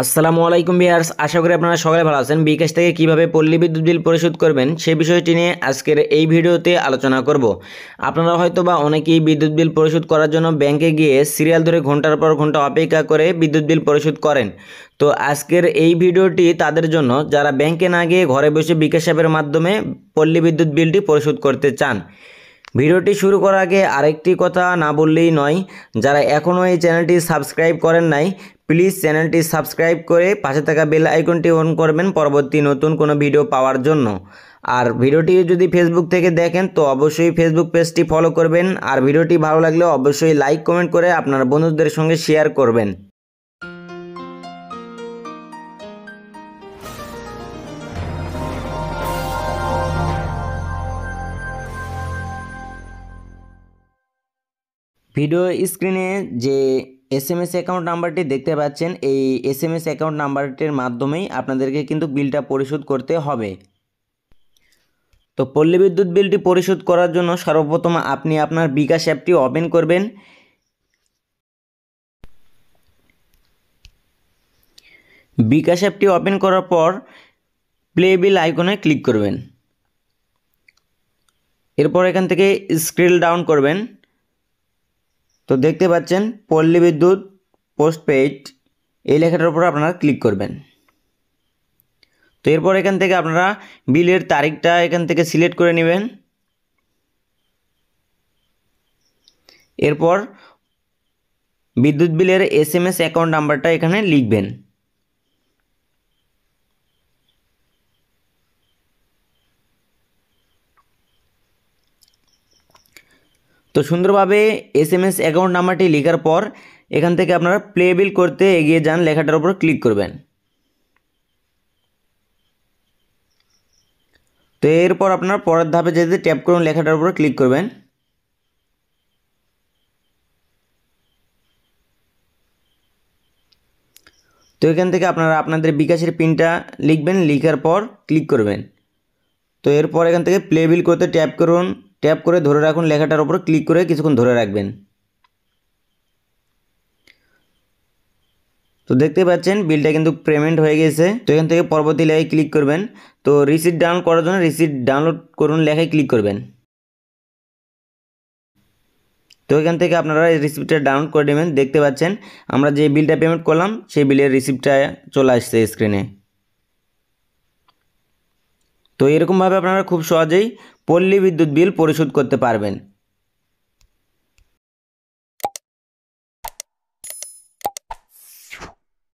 আসসালামু আলাইকুম বিয়ার্স আশা করি আপনারা সকালে ভালো আছেন বিকাশ থেকে কিভাবে পল্লী বিদ্যুৎ বিল পরিশোধ করবেন সে বিষয়টি নিয়ে আজকের এই ভিডিওতে আলোচনা করব আপনারা হয়তো বা অনেকেই বিদ্যুৎ বিল পরিশোধ করার জন্য ব্যাংকে গিয়ে সিরিয়াল ধরে ঘন্টার পর ঘন্টা অপেক্ষা করে বিদ্যুৎ বিল পরিশোধ করেন তো আজকের এই ভিডিওটি তাদের জন্য যারা ব্যাংকে না গিয়ে ঘরে বসে বিকাশ অ্যাপের মাধ্যমে পল্লী বিদ্যুৎ বিলটি পরিশোধ করতে চান ভিডিওটি শুরু করার আগে আরেকটি কথা না বললেই নয় যারা এখনও এই চ্যানেলটি সাবস্ক্রাইব করেন নাই প্লিজ চ্যানেলটি সাবস্ক্রাইব করে পাশে থাকা বেল আইকনটি অন করবেন পরবর্তী নতুন কোনো ভিডিও পাওয়ার জন্য আর ভিডিওটি যদি ফেসবুক থেকে দেখেন তো অবশ্যই ফেসবুক পেজটি ফলো করবেন আর ভিডিওটি ভালো লাগলে অবশ্যই লাইক কমেন্ট করে আপনার বন্ধুদের সঙ্গে শেয়ার করবেন ভিডিও স্ক্রিনে যে এস এম এস অ্যাকাউন্ট নাম্বারটি দেখতে পাচ্ছেন এই এস এম এস অ্যাকাউন্ট নাম্বারটির মাধ্যমেই আপনাদেরকে কিন্তু বিলটা পরিশোধ করতে হবে তো পল্লী বিদ্যুৎ বিলটি পরিশোধ করার জন্য সর্বপ্রথম আপনি আপনার বিকাশ অ্যাপটি ওপেন করবেন বিকাশ অ্যাপটি ওপেন করার পর প্লে বিল আইকনে ক্লিক করবেন এরপর এখান থেকে স্ক্রিল ডাউন করবেন তো দেখতে পাচ্ছেন পল্লী বিদ্যুৎ পোস্টপেইড এই লেখাটার উপর আপনারা ক্লিক করবেন তো এরপর এখান থেকে আপনারা বিলের তারিখটা এখান থেকে সিলেক্ট করে নেবেন এরপর বিদ্যুৎ বিলের এস এম এস অ্যাকাউন্ট নাম্বারটা এখানে লিখবেন তো সুন্দরভাবে এস এম এস অ্যাকাউন্ট নাম্বারটি লেখার পর এখান থেকে আপনারা প্লে বিল করতে এগিয়ে যান লেখাটার উপর ক্লিক করবেন তো এরপর আপনার পরের ধাপে যেতে ট্যাপ করুন লেখাটার উপর ক্লিক করবেন তো এখান থেকে আপনারা আপনাদের বিকাশের পিনটা লিখবেন লিখার পর ক্লিক করবেন তো এরপর এখান থেকে প্লে বিল করতে ট্যাপ করুন ট্যাপ করে ধরে রাখুন লেখাটার ওপর ক্লিক করে কিছুক্ষণ ধরে রাখবেন তো দেখতে পাচ্ছেন বিলটা কিন্তু পেমেন্ট হয়ে গেছে তো এখান থেকে পরবর্তী লেখায় ক্লিক করবেন তো রিসিট ডাউনলোড করার জন্য রিসিট ডাউনলোড করুন লেখায় ক্লিক করবেন তো এখান থেকে আপনারা রিসিপ্টটা ডাউনলোড করে নেবেন দেখতে পাচ্ছেন আমরা যে বিলটা পেমেন্ট করলাম সেই বিলের রিসিপ্টটা চলে আসছে স্ক্রিনে তো এরকমভাবে আপনারা খুব সহজেই পল্লী বিদ্যুৎ বিল পরিশোধ করতে পারবেন